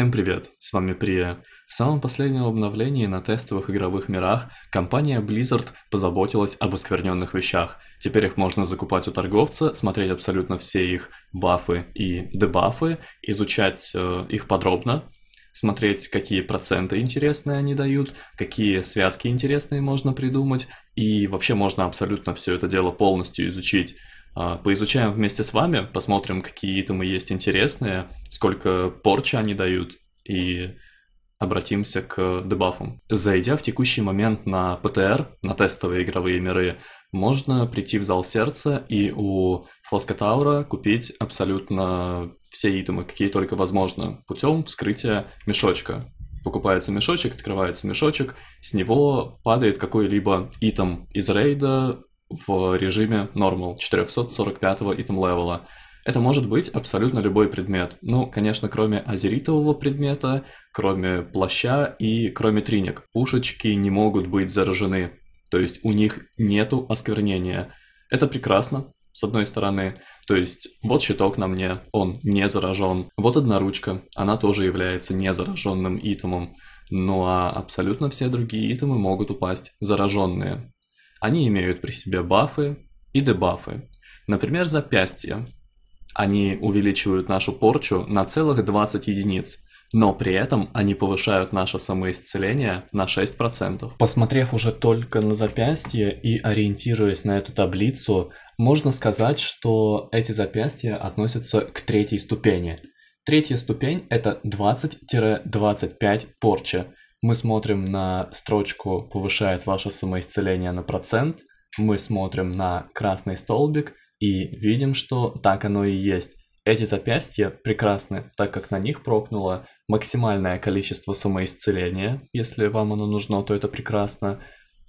Всем привет, с вами Прия. В самом последнем обновлении на тестовых игровых мирах компания Blizzard позаботилась об оскверненных вещах. Теперь их можно закупать у торговца, смотреть абсолютно все их бафы и дебафы, изучать э, их подробно, смотреть, какие проценты интересные они дают, какие связки интересные можно придумать, и вообще можно абсолютно все это дело полностью изучить. А, поизучаем вместе с вами, посмотрим, какие итемы есть интересные, сколько порчи они дают, и обратимся к дебафам. Зайдя в текущий момент на ПТР, на тестовые игровые миры, можно прийти в зал сердца и у Фласка Таура купить абсолютно все итемы, какие только возможно, путем вскрытия мешочка. Покупается мешочек, открывается мешочек, с него падает какой-либо итем из рейда, в режиме normal 445 item левела. Это может быть абсолютно любой предмет. Ну, конечно, кроме азеритового предмета, кроме плаща и кроме триник. Пушечки не могут быть заражены, то есть у них нету осквернения. Это прекрасно, с одной стороны. То есть вот щиток на мне, он не заражен. Вот одна ручка, она тоже является незараженным итемом. Ну а абсолютно все другие итемы могут упасть зараженные. Они имеют при себе бафы и дебафы. Например, запястья. Они увеличивают нашу порчу на целых 20 единиц, но при этом они повышают наше самоисцеление на 6%. Посмотрев уже только на запястье и ориентируясь на эту таблицу, можно сказать, что эти запястья относятся к третьей ступени. Третья ступень – это 20-25 порча. Мы смотрим на строчку «Повышает ваше самоисцеление на процент». Мы смотрим на красный столбик и видим, что так оно и есть. Эти запястья прекрасны, так как на них прокнуло максимальное количество самоисцеления. Если вам оно нужно, то это прекрасно.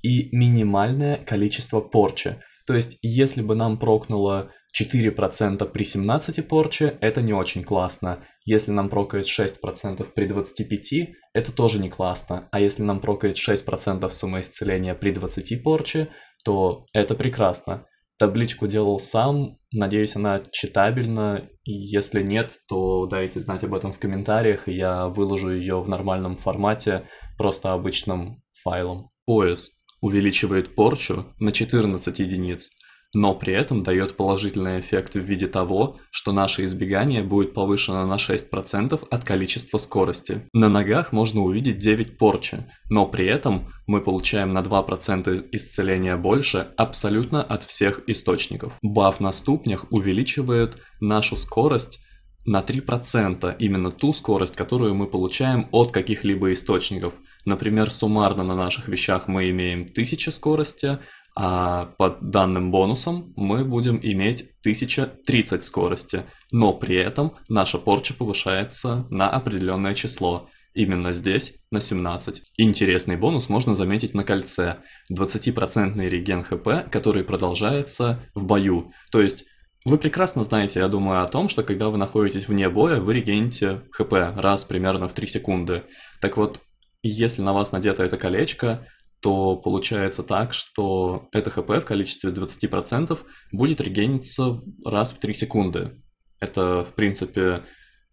И минимальное количество порчи. То есть, если бы нам прокнуло 4% при 17 порче – это не очень классно. Если нам прокает 6% при 25, это тоже не классно. А если нам прокает 6% самоисцеления при 20 порче, то это прекрасно. Табличку делал сам, надеюсь, она читабельна. если нет, то дайте знать об этом в комментариях, и я выложу ее в нормальном формате, просто обычным файлом. Пояс увеличивает порчу на 14 единиц, но при этом дает положительный эффект в виде того, что наше избегание будет повышено на 6% от количества скорости. На ногах можно увидеть 9 порчи, но при этом мы получаем на 2% исцеления больше абсолютно от всех источников. Баф на ступнях увеличивает нашу скорость на 3% именно ту скорость, которую мы получаем от каких-либо источников. Например, суммарно на наших вещах мы имеем 1000 скорости, а по данным бонусом мы будем иметь 1030 скорости, но при этом наша порча повышается на определенное число. Именно здесь, на 17. Интересный бонус можно заметить на кольце. 20% реген хп, который продолжается в бою. То есть вы прекрасно знаете, я думаю, о том, что когда вы находитесь вне боя, вы регените хп раз примерно в 3 секунды. Так вот, если на вас надето это колечко, то получается так, что это ХП в количестве 20% будет регениться раз в 3 секунды. Это, в принципе,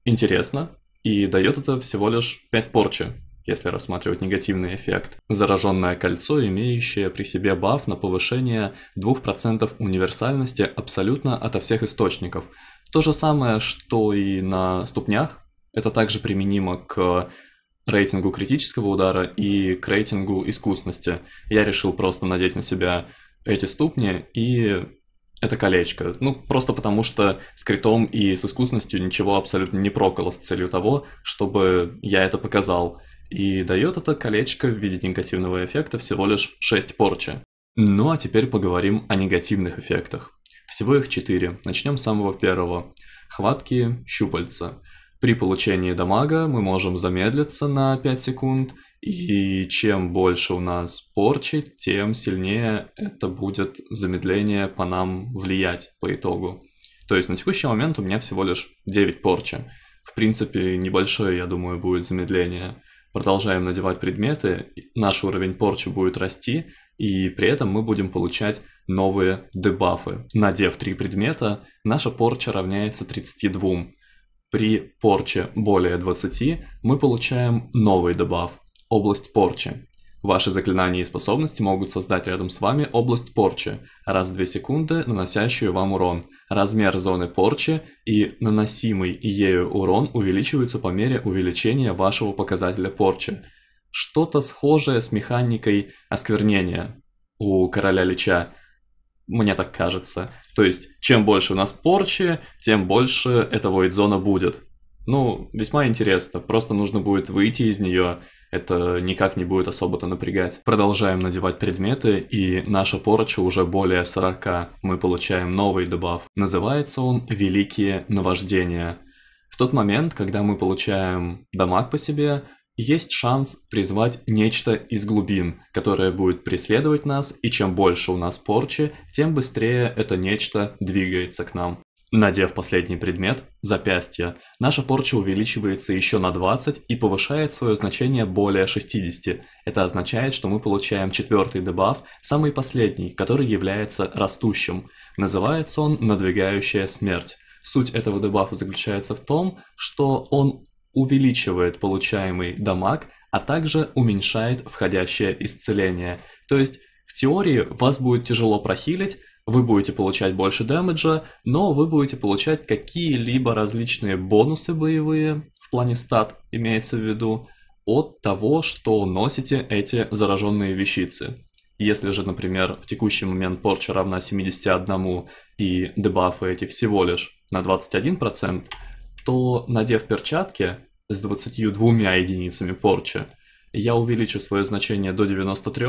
интересно, и дает это всего лишь 5 порчи, если рассматривать негативный эффект. Зараженное кольцо, имеющее при себе баф на повышение 2% универсальности абсолютно ото всех источников. То же самое, что и на ступнях, это также применимо к рейтингу критического удара и к рейтингу искусности. Я решил просто надеть на себя эти ступни и это колечко. Ну, просто потому что с критом и с искусностью ничего абсолютно не прокало с целью того, чтобы я это показал. И дает это колечко в виде негативного эффекта всего лишь 6 порчи. Ну а теперь поговорим о негативных эффектах. Всего их 4. Начнем с самого первого. Хватки, щупальца. При получении дамага мы можем замедлиться на 5 секунд, и чем больше у нас порчи, тем сильнее это будет замедление по нам влиять по итогу. То есть на текущий момент у меня всего лишь 9 порчи. В принципе, небольшое, я думаю, будет замедление. Продолжаем надевать предметы, наш уровень порчи будет расти, и при этом мы будем получать новые дебафы. Надев 3 предмета, наша порча равняется 32, при порче более 20 мы получаем новый дебаф – область порчи. Ваши заклинания и способности могут создать рядом с вами область порчи, раз в 2 секунды наносящую вам урон. Размер зоны порчи и наносимый ею урон увеличиваются по мере увеличения вашего показателя порчи. Что-то схожее с механикой осквернения у короля лича, мне так кажется. То есть, чем больше у нас порчи, тем больше эта войдзона будет. Ну, весьма интересно. Просто нужно будет выйти из нее. Это никак не будет особо-то напрягать. Продолжаем надевать предметы, и наша порча уже более 40. Мы получаем новый дебаф. Называется он «Великие наваждения». В тот момент, когда мы получаем дамаг по себе, есть шанс призвать нечто из глубин, которое будет преследовать нас, и чем больше у нас порчи, тем быстрее это нечто двигается к нам. Надев последний предмет, запястье, наша порча увеличивается еще на 20 и повышает свое значение более 60. Это означает, что мы получаем четвертый дебаф, самый последний, который является растущим. Называется он «Надвигающая смерть». Суть этого дебафа заключается в том, что он увеличивает получаемый дамаг, а также уменьшает входящее исцеление. То есть в теории вас будет тяжело прохилить, вы будете получать больше дэмэджа, но вы будете получать какие-либо различные бонусы боевые, в плане стат имеется в виду, от того, что носите эти зараженные вещицы. Если же, например, в текущий момент порча равна 71 и дебафы эти всего лишь на 21%, то, надев перчатки с 22 единицами порчи, я увеличу свое значение до 93,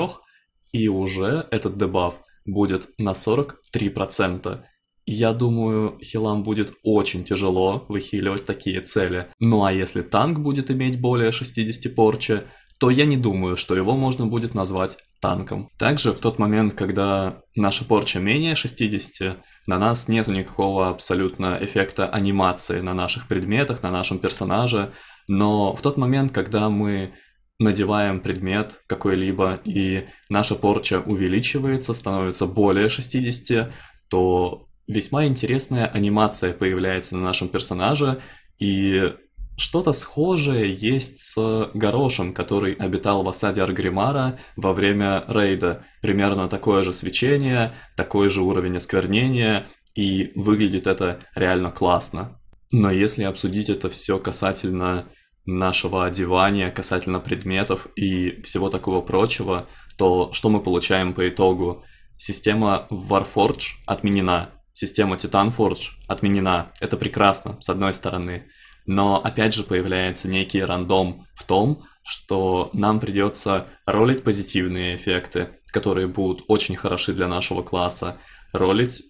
и уже этот дебаф будет на 43%. Я думаю, хилам будет очень тяжело выхиливать такие цели. Ну а если танк будет иметь более 60 порчи, то я не думаю, что его можно будет назвать танком. Также в тот момент, когда наша порча менее 60, на нас нет никакого абсолютно эффекта анимации на наших предметах, на нашем персонаже, но в тот момент, когда мы надеваем предмет какой-либо и наша порча увеличивается, становится более 60, то весьма интересная анимация появляется на нашем персонаже, и что-то схожее есть с горошем, который обитал в осаде Аргримара во время рейда. Примерно такое же свечение, такой же уровень осквернения, и выглядит это реально классно. Но если обсудить это все касательно нашего одевания, касательно предметов и всего такого прочего, то что мы получаем по итогу? Система Warforge отменена, система Titanforge отменена. Это прекрасно, с одной стороны. Но опять же появляется некий рандом в том, что нам придется ролить позитивные эффекты, которые будут очень хороши для нашего класса, ролить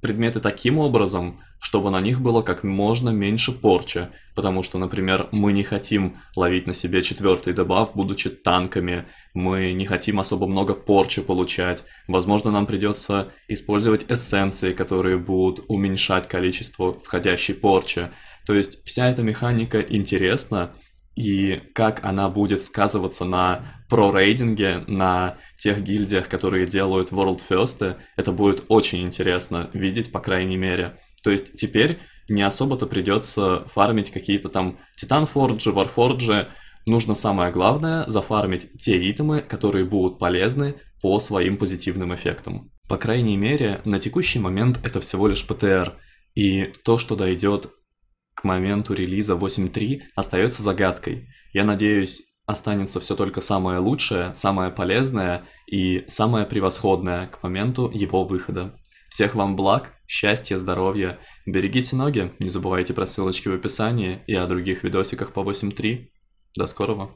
предметы таким образом, чтобы на них было как можно меньше порчи, потому что, например, мы не хотим ловить на себе четвертый дебаф, будучи танками, мы не хотим особо много порчи получать, возможно, нам придется использовать эссенции, которые будут уменьшать количество входящей порчи, то есть вся эта механика интересна, и как она будет сказываться на прорейдинге, на тех гильдиях, которые делают World First, это будет очень интересно видеть, по крайней мере. То есть теперь не особо-то придется фармить какие-то там Титанфорджи, Варфорджи. Нужно самое главное зафармить те итемы, которые будут полезны по своим позитивным эффектам. По крайней мере, на текущий момент это всего лишь ПТР, и то, что дойдет к моменту релиза 8.3 остается загадкой. Я надеюсь, останется все только самое лучшее, самое полезное и самое превосходное к моменту его выхода. Всех вам благ, счастья, здоровья, берегите ноги, не забывайте про ссылочки в описании и о других видосиках по 8.3. До скорого!